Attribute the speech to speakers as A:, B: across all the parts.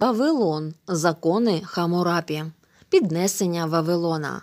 A: Вавилон, закони Хамурапі, піднесення Вавилона.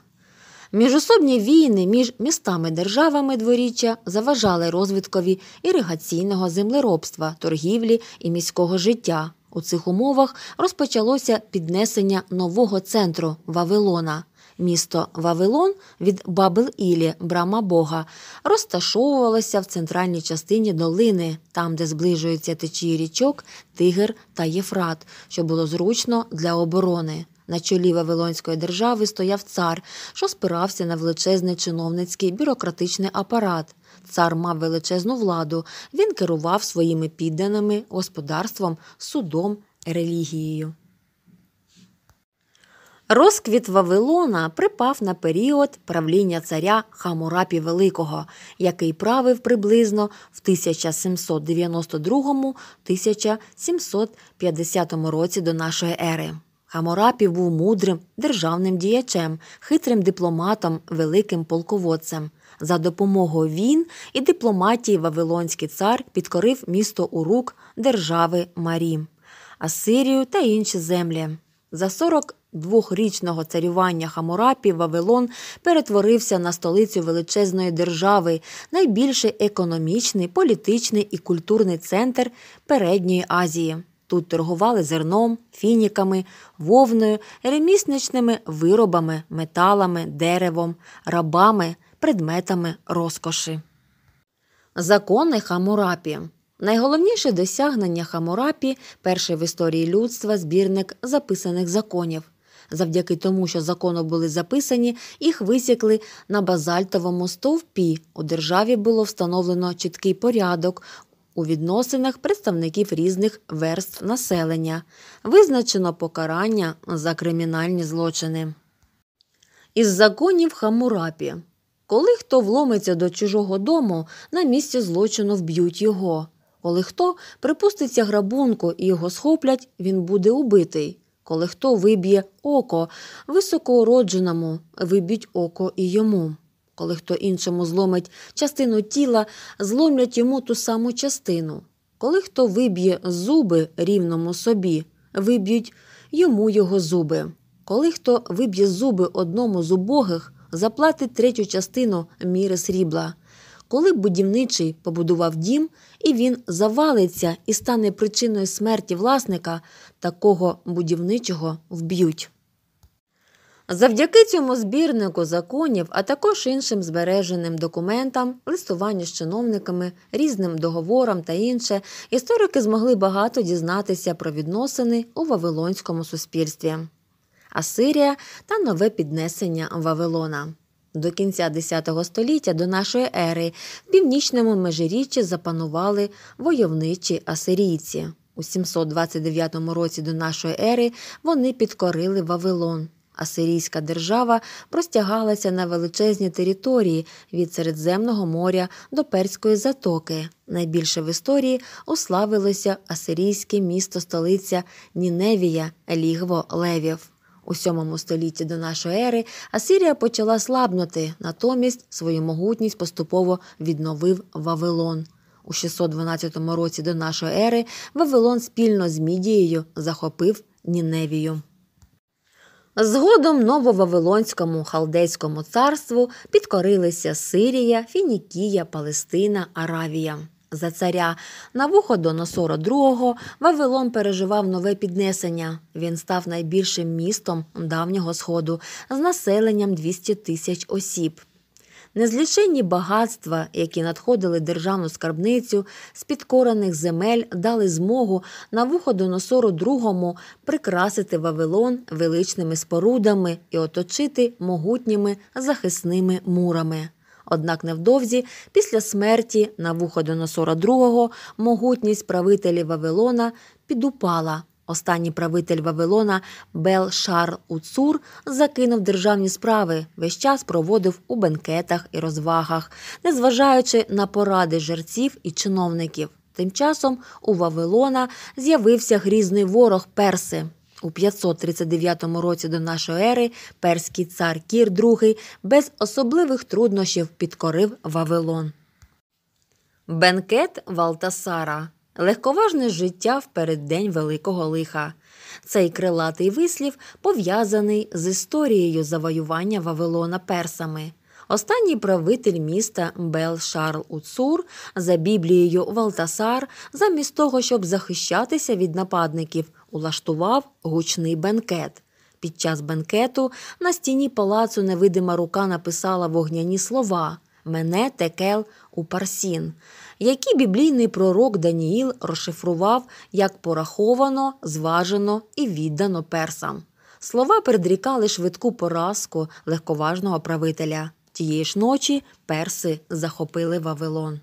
A: Міжособні війни між містами державами дворіччя заважали розвиткові іригаційного землеробства, торгівлі і міського життя. У цих умовах розпочалося піднесення нового центру Вавилона. Місто Вавилон від Бабел Ілі, брама Бога, розташовувалося в центральній частині долини, там, де зближуються течії річок, Тигр та Єфрат, що було зручно для оборони. На чолі Вавилонської держави стояв цар, що спирався на величезний чиновницький бюрократичний апарат. Цар мав величезну владу. Він керував своїми підданими господарством, судом, релігією. Розквіт Вавилона припав на період правління царя Хамурапі Великого, який правив приблизно в 1792-1750 році до нашої ери. Хамурапі був мудрим державним діячем, хитрим дипломатом, великим полководцем. За допомогою він і дипломатії Вавилонський цар підкорив місто у рук держави Марі, Асирію та інші землі. За 40 двохрічного царювання Хамурапі Вавилон перетворився на столицю величезної держави, найбільший економічний, політичний і культурний центр передньої Азії. Тут торгували зерном, фініками, вовною, ремісничними виробами, металами, деревом, рабами, предметами розкоші. Закони Хамурапі найголовніше досягнення Хамурапі перший в історії людства збірник записаних законів завдяки тому, що закону були записані, їх висікли на базальтовому стовпі. У державі було встановлено чіткий порядок. У відносинах представників різних верств населення визначено покарання за кримінальні злочини. Із законів Хамурапі Коли хто вломиться до чужого дому, на місці злочину вб'ють його. Коли хто припуститься грабунку і його схоплять, він буде убитий коли хто виб'є око високоуродженому, виб'ють око і йому. Коли хто іншому зломить частину тіла, зломлять йому ту саму частину. Коли хто виб'є зуби рівному собі, виб'ють йому його зуби. Коли хто виб'є зуби одному з убогих, заплатить третю частину міри срібла коли будівничий побудував дім і він завалиться і стане причиною смерті власника, такого будівничого вб'ють. Завдяки цьому збірнику законів, а також іншим збереженим документам, листуванню з чиновниками, різним договорам та інше, історики змогли багато дізнатися про відносини у Вавилонському суспільстві. Асирія та нове піднесення Вавилона. До кінця X століття до нашої ери в північному межиріччі запанували войовничі асирійці. У 729 році до нашої ери вони підкорили Вавилон. Асирійська держава простягалася на величезні території від Середземного моря до Перської затоки. Найбільше в історії ославилося асирійське місто столиця Ніневія Лігво Левів. У сьомому столітті до нашої ери Асирія почала слабнути, натомість свою могутність поступово відновив Вавилон. У 612 році до нашої ери Вавилон спільно з Мідією захопив Ніневію. Згодом нововавилонському халдейському царству підкорилися Сирія, Фінікія, Палестина, Аравія. За царя на вухо до Носора II Вавилон переживав нове піднесення. Він став найбільшим містом давнього сходу з населенням 200 тисяч осіб. Незліченні багатства, які надходили державну скарбницю з підкорених земель, дали змогу на Вуходоносору II прикрасити Вавилон величними спорудами і оточити могутніми захисними мурами. Однак невдовзі, після смерті на вухо Доносора II могутність правителів Вавилона підупала. Останній правитель Вавилона Бел Шар Уцур закинув державні справи, весь час проводив у бенкетах і розвагах, незважаючи на поради жерців і чиновників. Тим часом у Вавилона з'явився грізний ворог перси. У 539 році до нашої ери перський цар Кір II без особливих труднощів підкорив Вавилон. Бенкет Валтасара легковажне життя в переддень великого лиха. Цей крилатий вислів пов'язаний з історією завоювання Вавилона персами. Останній правитель міста Бел Шарл Уцур за біблією Валтасар, замість того, щоб захищатися від нападників, улаштував гучний бенкет. Під час бенкету на стіні палацу невидима рука написала вогняні слова. Мене текел у Парсін, які біблійний пророк Даніїл розшифрував як пораховано, зважено і віддано персам. Слова передрікали швидку поразку легковажного правителя. Тієї ж ночі перси захопили Вавилон.